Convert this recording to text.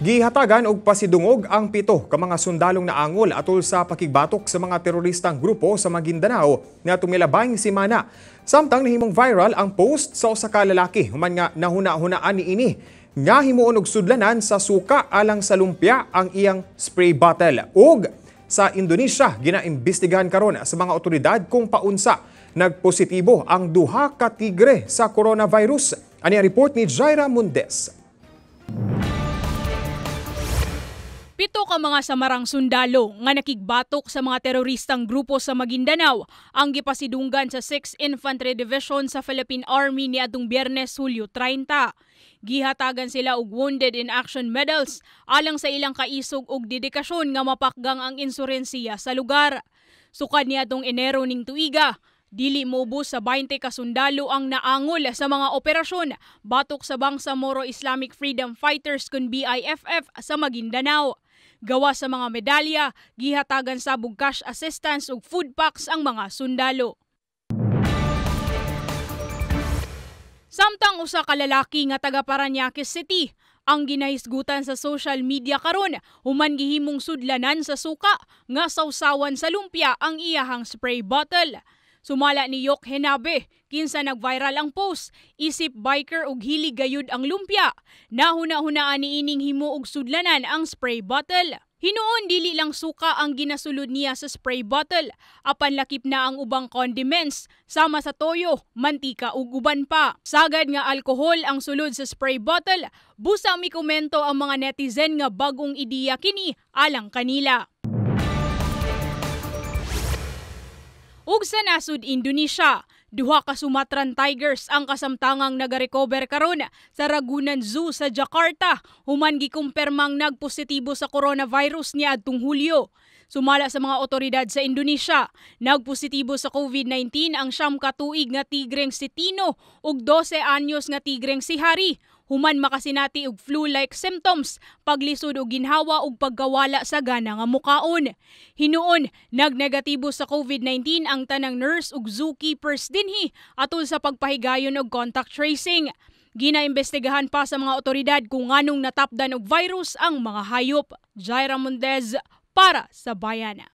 Gihatagan og pasidungog ang pito ka mga sundalong naangol atol sa pakigbatok sa mga teroristang grupo sa Maguindanao na tumilabay si Mana. Samtang nahimong viral ang post sa usa ka lalaki human nga nahuna-hunaan ni ini nga himuon og sudlanan sa suka alang sa lumpia ang iyang spray bottle ug sa Indonesia ginaimbestigahan karon sa mga otoridad kung paunsa nagpositibo ang duha ka tigre sa coronavirus. Ani ang report ni Jaira Mundes. Pito ka mga samarang sundalo nga nakigbatok sa mga teroristang grupo sa Maguindanao ang gipasidunggan sa 6th Infantry Division sa Philippine Army ni adtong Biyernes Hulyo 30. Gihatagan sila og Wounded in Action Medals alang sa ilang kaisog og dedikasyon nga mapakgang ang insurensiya sa lugar. Sukad ni adtong Enero ning tuiga, Dili mubos sa 20 kasundalo ang naangol sa mga operasyon batok sa Bangsamoro Islamic Freedom Fighters kun BIFF sa Maguindanao. Gawa sa mga medalya, gihatagan sa cash assistance ug food packs ang mga sundalo. Samtang usa ka lalaki nga taga Paranaque City ang ginahisgutan sa social media karon human gihimong sudlanan sa suka nga sawsawan sa lumpia ang iyahang spray bottle. Sumala ni Yok Henabe, kinsa nag-viral ang post, isip biker og hili gayud ang lumpia. Nahuna-hunaan ni ining himo og sudlanan ang spray bottle. Hinuon dili lang suka ang ginasulod niya sa spray bottle, apan lakip na ang ubang condiments sama sa toyo, mantika ug uban pa. Sagad nga alkohol ang sulod sa spray bottle, busa mi komento ang mga netizen nga bagong ideya kini alang kanila. ug sa nasud Indonesia. Duha ka Sumatran Tigers ang kasamtangang nagarecover karon sa Ragunan Zoo sa Jakarta human gikumpirmang nagpositibo sa coronavirus niadtong Hulyo. Sumala sa mga otoridad sa Indonesia, nagpositibo sa COVID-19 ang siyam katuig nga tigreng si Tino ug 12 anyos nga tigreng si Hari human makasinati og flu-like symptoms, paglisod og ginhawa ug paggawala sa gana nga mukaon. Hinuon, nagnegatibo sa COVID-19 ang tanang nurse ug zookeepers dinhi atol sa pagpahigayon og contact tracing. Ginaimbestigahan pa sa mga otoridad kung anong natapdan og virus ang mga hayop. Jaira Mundez, para sa bayana.